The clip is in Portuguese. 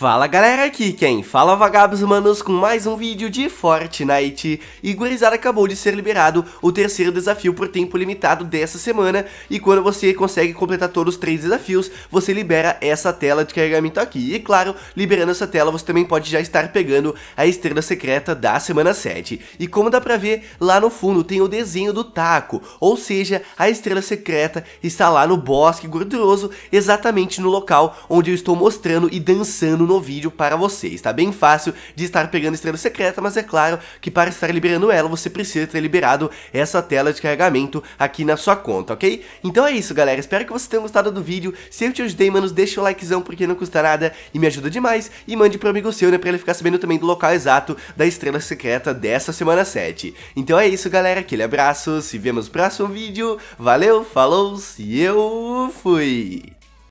Fala galera, aqui quem fala é vagabos humanos com mais um vídeo de Fortnite E gurizada acabou de ser liberado o terceiro desafio por tempo limitado dessa semana E quando você consegue completar todos os três desafios, você libera essa tela de carregamento aqui E claro, liberando essa tela você também pode já estar pegando a estrela secreta da semana 7 E como dá pra ver, lá no fundo tem o desenho do taco Ou seja, a estrela secreta está lá no bosque gorduroso Exatamente no local onde eu estou mostrando e dançando no vídeo para vocês. Tá bem fácil de estar pegando estrela secreta, mas é claro que para estar liberando ela, você precisa ter liberado essa tela de carregamento aqui na sua conta, ok? Então é isso, galera. Espero que vocês tenham gostado do vídeo. Se eu te ajudei, mano deixa o likezão porque não custa nada e me ajuda demais. E mande pro amigo seu, né, pra ele ficar sabendo também do local exato da estrela secreta dessa semana 7. Então é isso, galera. Aquele abraço, se vemos no próximo vídeo. Valeu, falou e eu fui!